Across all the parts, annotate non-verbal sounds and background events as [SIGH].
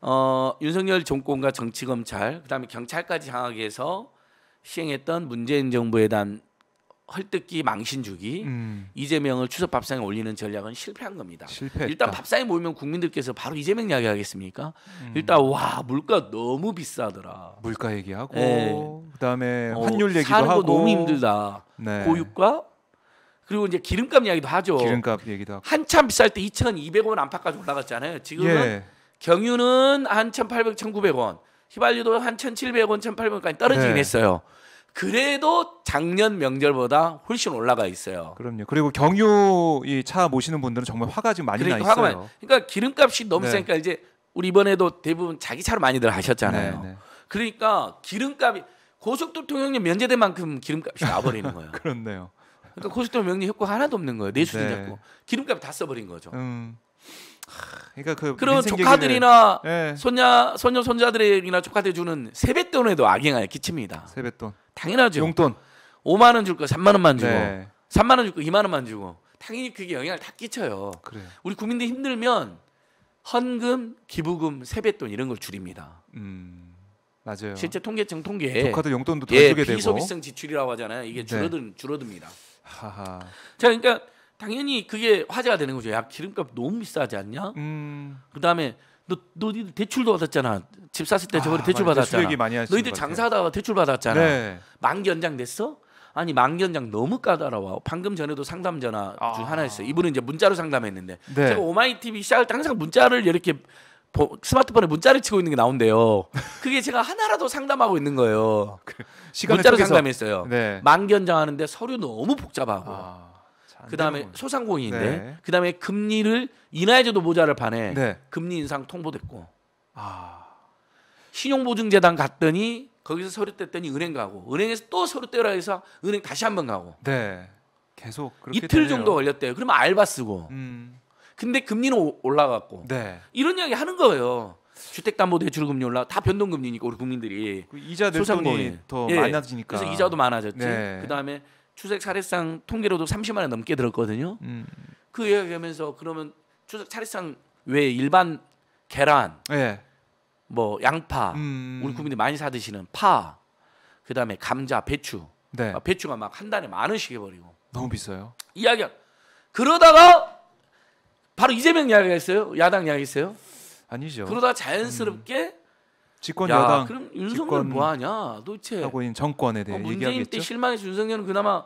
어, 윤석열 정권과 정치 검찰 그다음에 경찰까지 장악해 해서 시행했던 문재인 정부에 대한 헐뜯기 망신 주기 음. 이재명을 추석 밥상에 올리는 전략은 실패한 겁니다. 실패했다. 일단 밥상에 모이면 국민들께서 바로 이재명 이야기 하겠습니까? 음. 일단 와 물가 너무 비싸더라. 물가 얘기하고 네. 그다음에 어, 환율 얘기도 사는 하고 거 너무 힘들다. 네. 고유가 그리고 이제 기름값 이야기도 하죠. 기름값 얘기도 하고. 한참 비쌀 때 2,200원 안팎까지 올라갔잖아요. 지금은 예. 경유는 한 1,800, 1,900원, 휘발유도 한 1,700원, 1,800원까지 떨어지긴 네. 했어요. 그래도 작년 명절보다 훨씬 올라가 있어요. 그럼요. 그리고 경유 이차 모시는 분들은 정말 화가 지금 많이 그러니까 나 있어요. 많이. 그러니까 기름값이 너무 네. 세니까 이제 우리 이번에도 대부분 자기 차로 많이들 하셨잖아요. 네, 네, 그러니까 기름값이 고속도로 통행료 면제된 만큼 기름값이 나버리는 거예요. [LAUGHS] 그렇네요. 그러니까 고속도로 명령 효과 하나도 없는 거예요. 내수도 네. 잡고 기름값 다 써버린 거죠. 음. 그러니까 그 그런 조카들이나 예. 손녀 손녀 손자들이나 조카들 주는 세뱃돈에도 악영향을 끼칩니다. 세뱃돈 당연하죠. 용돈 5만 원 줄 거 3만 원만 주고 네. 3만 원줄거 2만 원만 주고 당연히 그게 영향을 다 끼쳐요. 그래 우리 국민들 힘들면 헌금, 기부금, 세뱃돈 이런 걸 줄입니다. 음, 맞아요. 실제 통계청 통계에 조카들 용돈도 덜 예, 주게 소비성 되고 비소비성 지출이라고 하잖아요. 이게 줄어든 네. 줄어듭니다. 하하. 자, 그러니까 당연히 그게 화제가 되는 거죠. 야 기름값 너무 비싸지 않냐? 음. 그다음에 너 너희들 대출도 받았잖아. 집 샀을 때 아, 저번에 아, 대출 맞아, 받았잖아. 너희들 장사하다가 대출 받았잖아. 네. 만기 연장 됐어? 아니 만기 연장 너무 까다로워. 방금 전에도 상담 전화 아. 중 하나였어요. 이분은 이제 문자로 상담했는데 네. 제가 오마이 TV 시작할 때 항상 문자를 이렇게 스마트폰에 문자를 치고 있는 게 나온대요. 그게 제가 하나라도 상담하고 있는 거예요. 그 문자로 통해서, 상담했어요. 네. 만기 연장하는데 서류 너무 복잡하고. 아. 그다음에 소상공인인데 네. 그다음에 금리를 인하해줘도 모자를 반에 네. 금리 인상 통보됐고 아 신용보증재단 갔더니 거기서 서류 뗐더니 은행 가고 은행에서 또 서류 떼라 해서 은행 다시 한번 가고 네 계속 이틀 되네요. 정도 걸렸대요 그러면 알바 쓰고 음. 근데 금리는 올라갔고 네. 이런 이야기 하는 거예요 주택담보대출 금리 올라 다 변동금리니까 우리 국민들이 그 이자 낼 돈이 더 예. 많아지니까 그래서 이자도 많아졌지 네. 그다음에 추석 차례상 통계로도 30만 원 넘게 들었거든요. 음. 그 이야기하면서 그러면 추석 차례상 왜 일반 계란, 예. 뭐 양파, 음. 음. 우리 국민들이 많이 사 드시는 파, 그 다음에 감자, 배추, 네. 아, 배추가 막한 달에 만 원씩 해버리고 너무 비싸요. 이야기가 그러다가 바로 이재명 이야기가 있어요. 야당 이야기 있어요. 아니죠. 그러다 자연스럽게 음. 집권 야, 여당 그럼 윤석열 뭐 하냐? 도대체 하고 있는 정권에 대해 어, 문재인 얘기하겠죠? 때 실망해서 석열은 그나마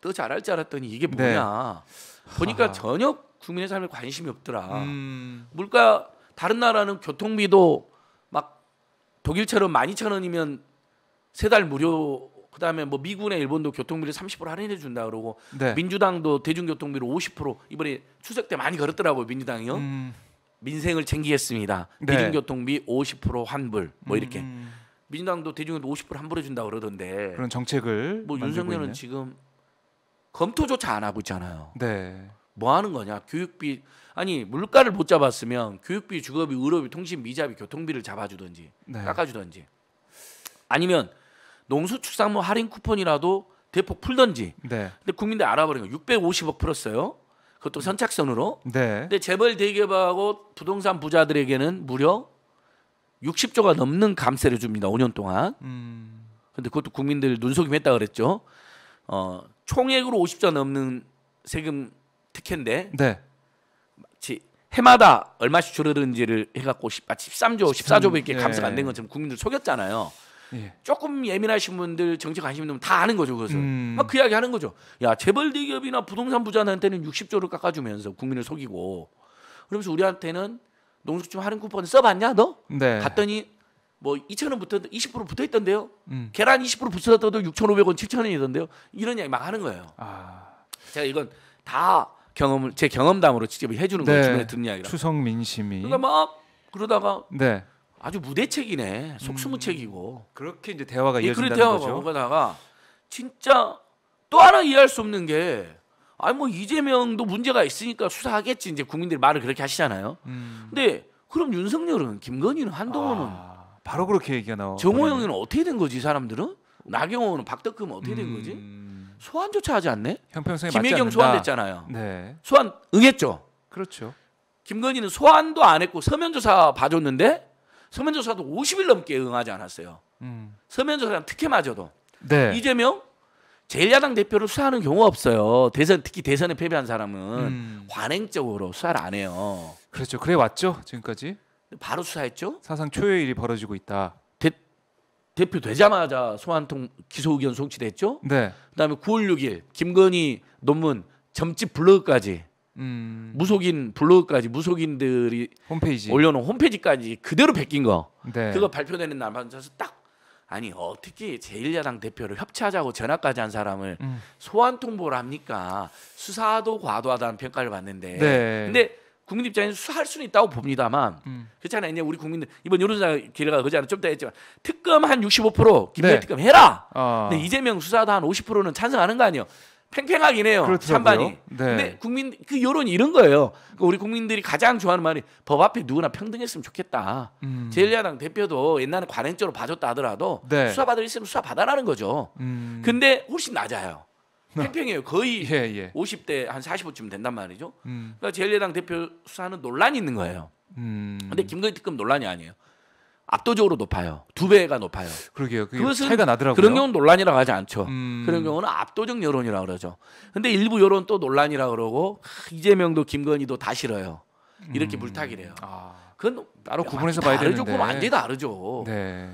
더 잘할 줄 알았더니 이게 네. 뭐냐? 네. 보니까 아. 전혀 국민의 삶에 관심이 없더라. 음. 물가 다른 나라는 교통비도 막 독일처럼 12,000 원이면 세 달 무료 그다음에 뭐 미국이나 일본도 교통비를 30% 할인해 준다 그러고 네. 민주당도 대중교통비를 50% 이번에 추석 때 많이 걸었더라고요 민주당이요. 음. 민생을 챙기겠습니다. 네. 대중교통비 50% 환불 뭐 이렇게 음. 민주당도 대중교통 50% 환불해 준다 그러던데 그런 정책을 뭐 윤석열은 있는? 지금 검토조차 안 하고 있잖아요. 네. 뭐 하는 거냐? 교육비 아니 물가를 못 잡았으면 교육비, 주거비, 의료비, 통신비, 이자비, 교통비를 잡아주든지 네. 깎아주든지 아니면 농수축산물 할인 쿠폰이라도 대폭 풀던지. 네. 근데 국민들 알아버린 리거 650억 풀었어요. 그것도 선착순으로. 네. 근데 재벌 대기업하고 부동산 부자들에게는 무려 60조가 넘는 감세를 줍니다. 5년 동안. 음. 근데 그것도 국민들 눈속임했다 그랬죠. 어, 총액으로 50조 넘는 세금 특혜인데. 네. 마치 해마다 얼마씩 줄어드는지를 해갖고 마치 13조, 14조밖에 1 감세가 안된 예. 것처럼 국민들 속였잖아요. 예. 조금 예민하신 분들 정치 관심 있는 분 다 아는 거죠 그것을 음. 막그 이야기 하는 거죠 야 재벌 대기업이나 부동산 부자한테는 60조를 깎아주면서 국민을 속이고 그러면서 우리한테는 농축좀 할인 쿠폰 써봤냐 너? 네. 갔더니 뭐 2천 원 붙었 20% 붙어 있던데요. 음. 계란 20% 붙었다도 어 6,500원, 7,000원이던데요. 이런 이야기 막 하는 거예요. 아. 제가 이건 다 경험을 제 경험담으로 직접 해주는 네. 거예요. 주변에 듣는 이야기라. 추석 민심이. 그러니까 막 그러다가 네. 아주 무대책이네. 속수무책이고. 음, 그렇게 이제 대화가 이어진다는 대화가 거죠. 오가다가 진짜 또 하나 이해할 수 없는 게 아니 뭐 이재명도 문제가 있으니까 수사하겠지 이제 국민들이 말을 그렇게 하시잖아요. 음. 근데 그럼 윤석열은 김건희는 한동훈은 아, 바로 그렇게 얘기가 나와. 정호영이는 어떻게 된 거지 사람들은? 나경원은 박덕금은 어떻게 된 거지? 음. 소환조차 하지 않네. 형평성에 김혜경 소환됐잖아요. 네. 소환 응했죠. 그렇죠. 김건희는 소환도 안 했고 서면 조사 봐줬는데 서면조사도 50일 넘게 응하지 않았어요. 음. 서면조사랑 특혜맞아도 네. 이재명 제1야당 대표를 수사하는 경우가 없어요. 대선 특히 대선에 패배한 사람은 음. 관행적으로 수사를 안 해요. 그렇죠. 그래 왔죠 지금까지. 바로 수사했죠. 사상 초유의 일이 벌어지고 있다. 대, 대표 되자마자 소환통 기소 의견 송치됐죠. 네. 그다음에 9월 6일 김건희 논문 점집 블로그까지 음. 무속인 블로그까지 무속인들이 홈페이지 올려놓은 홈페이지까지 그대로 베낀 거 네. 그거 발표되는 날 맞아서 딱 아니 어떻게 제1야당 대표를 협치하자고 전화까지 한 사람을 음. 소환 통보를 합니까 수사도 과도하다는 평가를 받는데 네. 근데 국민 입장에서 수사할 수는 있다고 봅니다만 음. 그렇잖아요 이제 우리 국민들 이번 여론조사 결과가 그지 않아 요좀 이따 했지만 특검 한 65% 김대 네. 특검 해라 어. 근데 이재명 수사도 한 50%는 찬성하는 거 아니에요 팽팽하긴 해요. 찬반이. 네. 근데 국민 그 여론이 이런 거예요. 그러니까 우리 국민들이 가장 좋아하는 말이 법 앞에 누구나 평등했으면 좋겠다. 음. 제일야당 대표도 옛날에 관행적으로 봐줬다 하더라도 네. 수사 받을 있으면 수사 받아라는 거죠. 음. 근데 훨씬 낮아요. 네. 팽팽해요. 거의 [LAUGHS] 예, 예. 50대 한 45쯤 된단 말이죠. 음. 그러니까 제일야당 대표 수사는 논란이 있는 거예요. 음. 근데 김건희 특검 논란이 아니에요. 압도적으로 높아요. 두 배가 높아요. 그러게요. 그것은 차이가 나더라고요. 그런 경우는 논란이라고 하지 않죠. 음... 그런 경우는 압도적 여론이라고 그러죠. 근데 일부 여론 또 논란이라고 그러고 이재명도 김건희도 다 싫어요. 이렇게 음... 물타기래요 아... 그건 따로 구분해서 봐야 되는데. 그건 완전히 다르죠. 네.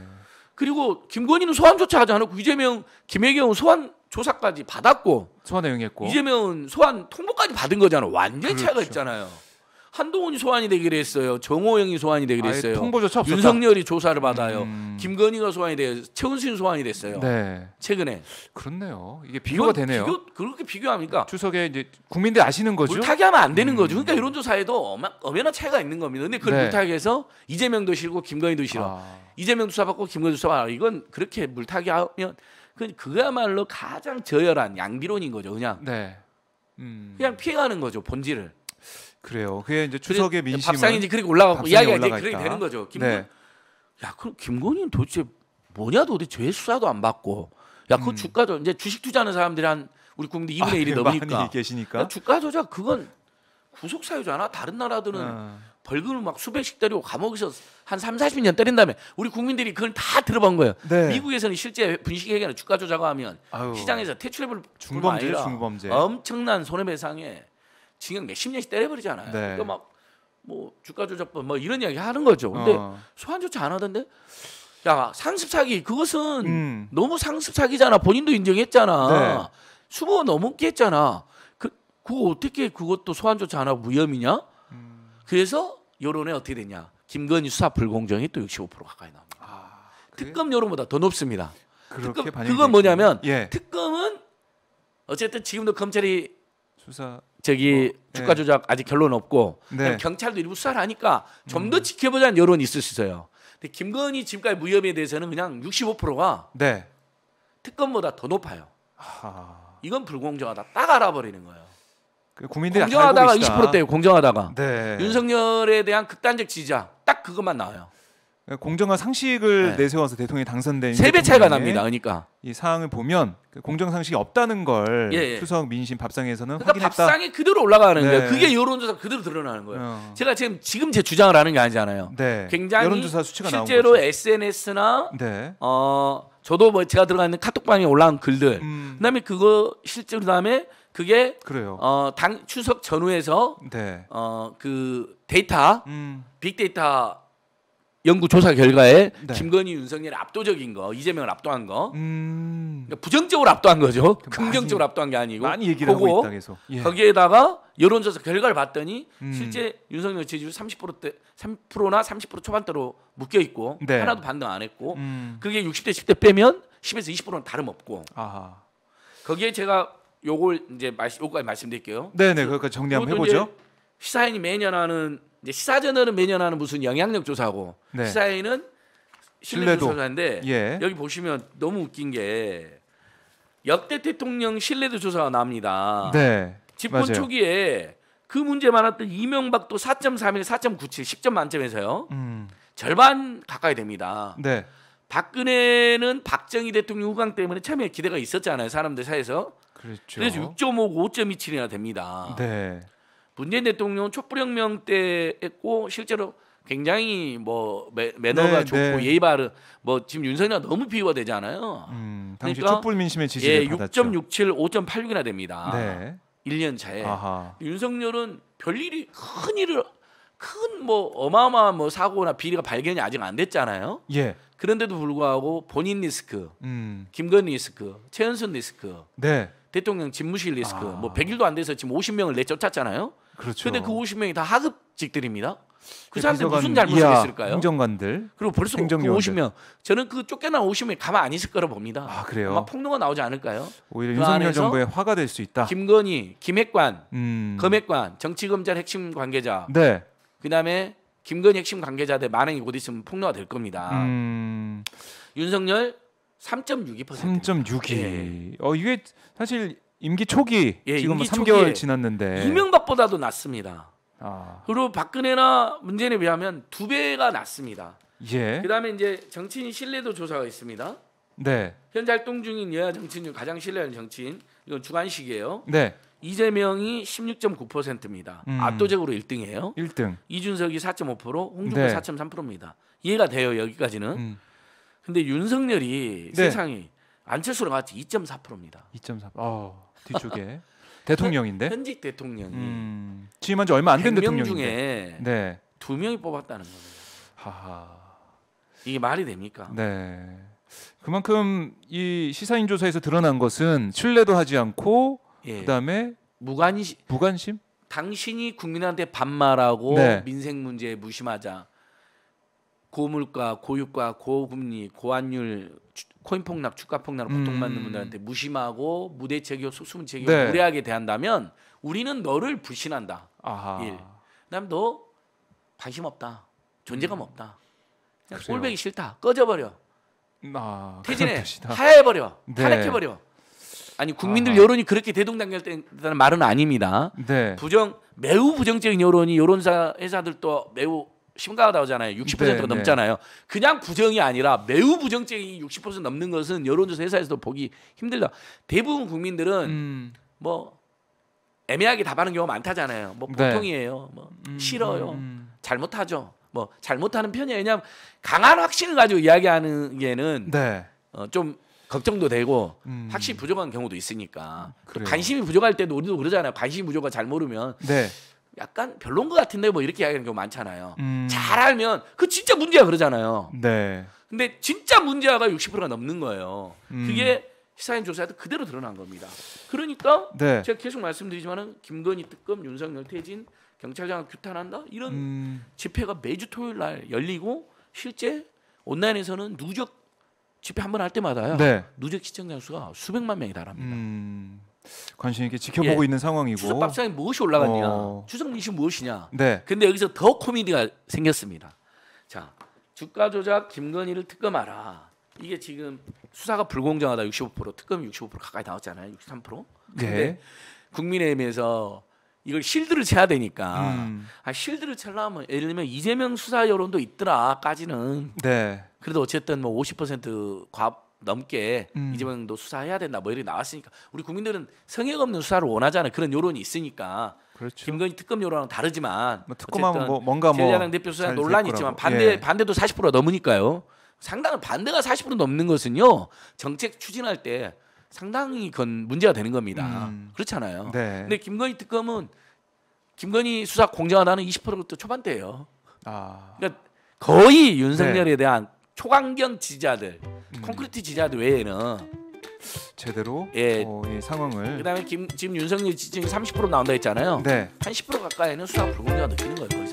그리고 김건희는 소환조차 하지 않았고 이재명, 김혜경은 소환 조사까지 받았고 소환 내용했고 이재명은 소환 통보까지 받은 거잖아요. 완전 히 그렇죠. 차이가 있잖아요. 한동훈이 소환이 되기로 했어요. 정호영이 소환이 되기로 했어요. 통보조차 없 윤석열이 조사를 받아요. 음... 김건희가 소환이 돼요. 최은순 소환이 됐어요. 네. 최근에. 그렇네요. 이게 비교가 되네요. 비교, 그렇게 비교합니까? 추석에 이제 국민들 아시는 거죠. 물타기하면 안 되는 음... 거죠. 그러니까 여론조사에도 어마, 엄연한 차이가 있는 겁니다. 근데 그걸 네. 물타기해서 이재명도 싫고 김건희도 싫어. 아... 이재명 조사받고 김건희 조사받아. 이건 그렇게 물타기하면 그 그야말로 가장 저열한 양비론인 거죠. 그냥. 네. 음... 그냥 피해가는 거죠. 본질을. 그래요. 그게 이제 추석의 민심 밥상이 이제 그렇게 올라가고 이야기가 이제 그렇게 되는 거죠. 김건 네. 야 그럼 김건희는 도대체 뭐냐 도대체 왜 수사도 안 받고 야그 음. 주가 조 이제 주식 투자하는 사람들이 한 우리 국민들 2분의 아, 1이 넘으니까 계시니까 주가 조작 그건 구속 사유잖아. 다른 나라들은 아. 벌금을 막 수백씩 때리고 감옥에서 한 3, 40년 때린 다음에 우리 국민들이 그걸 다 들어본 거예요. 네. 미국에서는 실제 분식회계는 주가 조작하면 시장에서 퇴출해볼 중범죄, 중범죄. 엄청난 손해배상에 징역 몇 십 년씩 때려버리잖아요. 네. 그러니까 막 뭐 주가 조작법 뭐 이런 이야기 하는 거죠. 근데 어. 소환조차 안 하던데 야 상습 사기 그것은 음. 너무 상습 사기잖아. 본인도 인정했잖아. 네. 수모 넘게 했잖아. 그 그거 어떻게 그것도 소환조차 안 하고 무혐의냐? 음. 그래서 여론에 어떻게 됐냐? 김건희 수사 불공정이 또 65% 가까이 나옵니다. 아, 특검 여론보다 더 높습니다. 특검 그건 뭐냐면 예. 특검은 어쨌든 지금도 검찰이 수사 저기 어, 주가 예. 조작 아직 결론 없고 네. 경찰도 일부 수사를 하니까 좀더 음. 지켜보자는 여론이 있을 수 있어요. 근데 김건희 지금까지 무혐에 대해서는 그냥 65%가 네. 특검보다 더 높아요. 하... 이건 불공정하다. 딱 알아버리는 거예요. 그 국민들이 공정하다가 20%대예요. 공정하다가 네. 윤석열에 대한 극단적 지지자 딱 그것만 나와요. 예, 공정한 상식을 네. 내세워서 대통령이 당선된 세배 차이가 납니다. 그러니까 이 사항을 보면 그 공정 상식이 없다는 걸 예, 예. 추석 민심 밥상에서는 그러니까 확인했다. 밥상이 그대로 올라가는 네. 거예요. 그게 여론조사 그대로 드러나는 거예요. 어. 제가 지금 지금 제 주장을 하는 게 아니잖아요. 네. 굉장히 여론조사 수치가 실제로 SNS나 네. 어 저도 뭐 제가 들어가 있는 카톡방에 올라온 글들 음. 그다음에 그거 실제 그다음에 그게 그래요. 어, 당 추석 전후에서 네. 어그 데이터 음. 빅데이터 연구 조사 결과에 네. 김건희 윤석열 압도적인 거 이재명을 압도한 거 음... 그러니까 부정적으로 압도한 거죠 긍정적으로 많이, 압도한 게 아니고 많이 얘기를 하고 있다 해서 예. 거기에다가 여론조사 결과를 봤더니 음... 실제 윤석열 지지율 30%대 3%나 30% 초반대로 묶여 있고 네. 하나도 반등 안 했고 음... 그게 60대 10대 빼면 10에서 20%는 다름없고 거기에 제가 요걸 이제 말씀 요까지 말씀드릴게요 네네 그러니까 정리 한번 해보죠 시사인이 매년 하는 이제 시사저널은 매년 하는 무슨 영향력 조사고 네. 시사회는 신뢰도 조사인데 예. 여기 보시면 너무 웃긴 게 역대 대통령 신뢰도 조사가 나옵니다. 네. 집권 맞아요. 초기에 그 문제 많았던 이명박도 4.3에서 4.97 10점 만점에서요. 음. 절반 가까이 됩니다. 네. 박근혜는 박정희 대통령 후광 때문에 참여 기대가 있었잖아요. 사람들 사이에서. 그렇죠. 그래서 6.5고 5.27이나 됩니다. 네. 문재인 대통령 촛불혁명 때 했고 실제로 굉장히 뭐 매, 너가 네, 좋고 네. 예의 바른 뭐 지금 윤석열 너무 비유가 되잖아요. 음, 당시 그러니까 촛불 민심의 지지를 예, 받았죠. 6.67, 5.86이나 됩니다. 네. 1년 차에 아하. 윤석열은 별 일이 큰 일을 큰 뭐 어마어마한 뭐 사고나 비리가 발견이 아직 안 됐잖아요. 예. 그런데도 불구하고 본인 리스크, 음. 김건희 리스크, 최연순 리스크, 네. 대통령 집무실 리스크, 아. 뭐 100일도 안 돼서 지금 50명을 내쫓았잖아요. 그렇죠. 근데 그 50명이 다 하급직들입니다. 그 네, 사람들 무슨 잘못을 했을까요? 행정관들 그리고 벌써 행정요원들. 그 50명 저는 그 쫓겨난 50명이 가만 안 있을 거라 봅니다. 아 그래요? 아마 폭로가 나오지 않을까요? 오히려 그 윤석열 정부에 화가 될 수 있다. 김건희, 김핵관, 음. 검핵관, 정치검찰 핵심 관계자. 네. 그다음에 김건희 핵심 관계자들 만행이 곧 있으면 폭로가 될 겁니다. 음. 윤석열 3.62%. 3.62. 예. 어 이게 사실 임기 초기 예, 지금 뭐 임기 3개월 지났는데 이명박보다도 낫습니다 아. 그리고 박근혜나 문재인에 비하면 두 배가 낫습니다 예. 그다음에 이제 정치인 신뢰도 조사가 있습니다. 네. 현재 활동 중인 여야 정치인 중 가장 신뢰하는 정치인 이건 주관식이에요. 네. 이재명이 16.9%입니다. 음. 압도적으로 1등이에요. 1등. 이준석이 4.5%, 홍준표 네. 4.3%입니다. 이해가 돼요 여기까지는. 음. 근데 윤석열이 네. 세상이 안철수랑 같이 2.4%입니다. 2.4. 어, 뒤쪽에 [LAUGHS] 대통령인데 현직 대통령이 음, 취임한 지 얼마 안된1대통령데 중에 네. 두 명이 뽑았다는 거니다 하하. 이게 말이 됩니까? 네. 그만큼 이 시사인 조사에서 드러난 것은 신뢰도 하지 않고 예. 그다음에 무관심 무관심? 당신이 국민한테 반말하고 네. 민생 문제 무심하자 고물가, 고유가, 고금리, 고환율, 코인 폭락, 주가 폭락을로 고통받는 음. 분들한테 무심하고 무대책이고 수문책이고 네. 무례하게 대한다면 우리는 너를 불신한다. 아하. 일. 그다음 너 관심 없다. 존재감 음. 없다. 꼴배기 싫다. 꺼져버려. 아, 퇴진해. 하야해버려. 네. 탄핵해버려. 아니 국민들 아하. 여론이 그렇게 대동단결된다는 말은 아닙니다. 네. 부정 매우 부정적인 여론이 여론사 회사들도 매우 심각하다고 하잖아요. 60%가 네, 넘잖아요. 네. 그냥 부정이 아니라 매우 부정적인 60% 넘는 것은 여론조사 회사에서도 보기 힘들다. 대부분 국민들은 음. 뭐 애매하게 답하는 경우가 많다잖아요. 뭐 네. 보통이에요. 뭐 음, 음, 싫어요. 음, 음. 잘못하죠. 뭐 잘못하는 편이에요. 왜냐하면 강한 확신을 가지고 이야기하는 게는 네. 어, 좀 걱정도 되고 음. 확실히 부족한 경우도 있으니까 관심이 부족할 때도 우리도 그러잖아요. 관심이 부족한 잘 모르면 네. 약간 별론 것 같은데 뭐 이렇게 이야기하는 경우 많잖아요. 음. 잘 알면 그 진짜 문제야 그러잖아요. 네. 근데 진짜 문제가 60%가 넘는 거예요. 음. 그게 시사인 조사에도 그대로 드러난 겁니다. 그러니까 네. 제가 계속 말씀드리지만은 김건희 특검, 윤석열 퇴진, 경찰장 규탄한다 이런 음. 집회가 매주 토요일 날 열리고 실제 온라인에서는 누적 집회 한 번 할 때마다요 네. 누적 시청자 수가 수백만 명이 달합니다. 음. 관심 있게 지켜보고 예. 있는 상황이고 추석 밥상에 무엇이 올라갔냐 어. 추석 미시 무엇이냐 네. 근데 여기서 더 코미디가 생겼습니다 자 주가 조작 김건희를 특검하라 이게 지금 수사가 불공정하다 65% 특검 65% 가까이 나왔잖아요 63% 근데 네. 국민의힘에서 이걸 실드를 쳐야 되니까 음. 아, 실드를 찰려면 예를 들면 이재명 수사 여론도 있더라까지는 네. 그래도 어쨌든 뭐50% 넘게 음. 이재명도 수사해야 된다 뭐 이런 나왔으니까 우리 국민들은 성역 없는 수사를 원하잖아요. 그런 여론이 있으니까 그렇죠. 김건희 특검 여론은 다르지만 뭐 특검하고 뭐 뭔가 뭐 제야당 대표 수사 논란이 있지만 반대 예. 반대도 40% 넘으니까요. 상당한 반대가 40% 넘는 것은요 정책 추진할 때 상당히 건 문제가 되는 겁니다. 음. 그렇잖아요. 네. 근데 김건희 특검은 김건희 수사 공정하다는 20%부터 초반대예요. 아. 그러니까 거의 윤석열에 네. 대한 초강경 지지자들 콘크리트 지자드 외에는 제대로 예. 어, 이 상황을 그다음에 김, 지금 윤석열 지지율 30% 나온다 했잖아요. 네. 한10% 가까이는 수상 불공정화 느끼는 거예요.